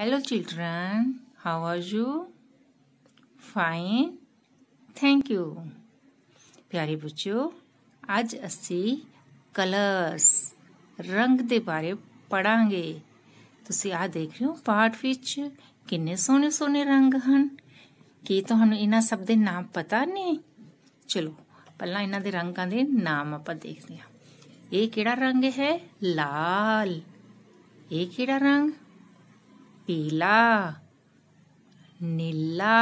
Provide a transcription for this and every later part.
hello children how are you fine thank you प्यारे बच्चों आज ਅਸੀਂ ਕਲਰਸ ਰੰਗ ਦੇ ਬਾਰੇ ਪੜਾਂਗੇ ਤੁਸੀਂ ਆ ਦੇਖ ਰਹੇ ਹੋ ਪਾਠ ਵਿੱਚ ਕਿੰਨੇ ਸੋਹਣੇ ਸੋਹਣੇ ਰੰਗ ਹਨ ਕੀ ਤੁਹਾਨੂੰ ਇਹਨਾਂ ਸਭ ਦੇ ਨਾਮ ਪਤਾ ਨੇ ਚਲੋ ਪਹਿਲਾਂ ਇਹਨਾਂ ਦੇ ਰੰਗਾਂ ਦੇ ਨਾਮ ਆਪਾਂ ਦੇਖਦੇ ਹਾਂ ਇਹ ਕਿਹੜਾ ਰੰਗ ਹੈ ਲਾਲ ਇਹ ਕਿਹੜਾ ਰੰਗ पीला नीला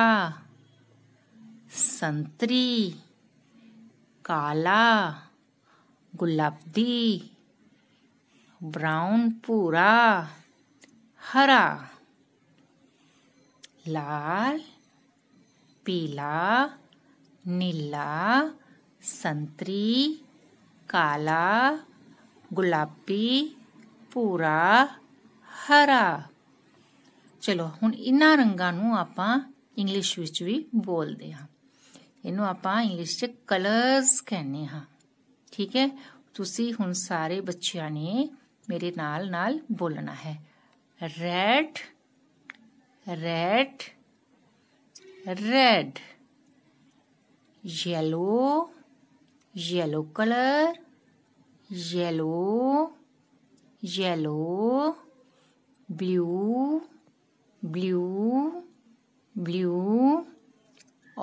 संतरी काला गुलाबी ब्राउन पूरा हरा लाल पीला नीला संतरी काला गुलाबी पूरा हरा ਚਲੋ ਹੁਣ ਇਨ੍ਹਾਂ ਰੰਗਾਂ ਨੂੰ ਆਪਾਂ ਇੰਗਲਿਸ਼ ਵਿੱਚ ਵੀ ਬੋਲਦੇ ਹਾਂ ਇਹਨੂੰ ਆਪਾਂ ਇੰਗਲਿਸ਼ 'ਚ ਕਲਰਸ ਕਹਿੰਦੇ ਹਾਂ ਠੀਕ ਹੈ ਤੁਸੀਂ ਹੁਣ ਸਾਰੇ ਬੱਚਿਆਂ ਨੇ ਮੇਰੇ ਨਾਲ ਨਾਲ ਬੋਲਣਾ ਹੈ red red red yellow yellow color yellow yellow blue blue blue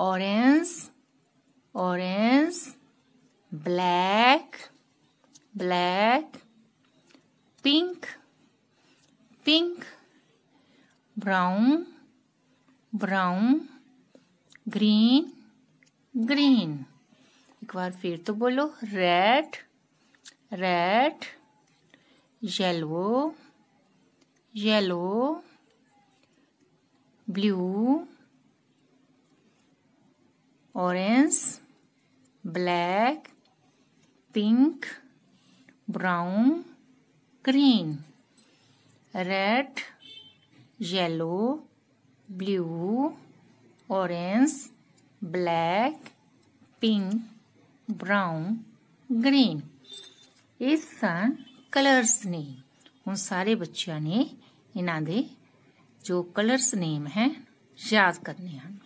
orange orange black black pink pink brown brown green green एक बार फिर तो बोलो red red yellow yellow blue orange black pink brown green red yellow blue orange black pink brown green इस सन colours ने हम सारे बच्चों ने इन्हों जो कलर्स नेम है याद करने हैं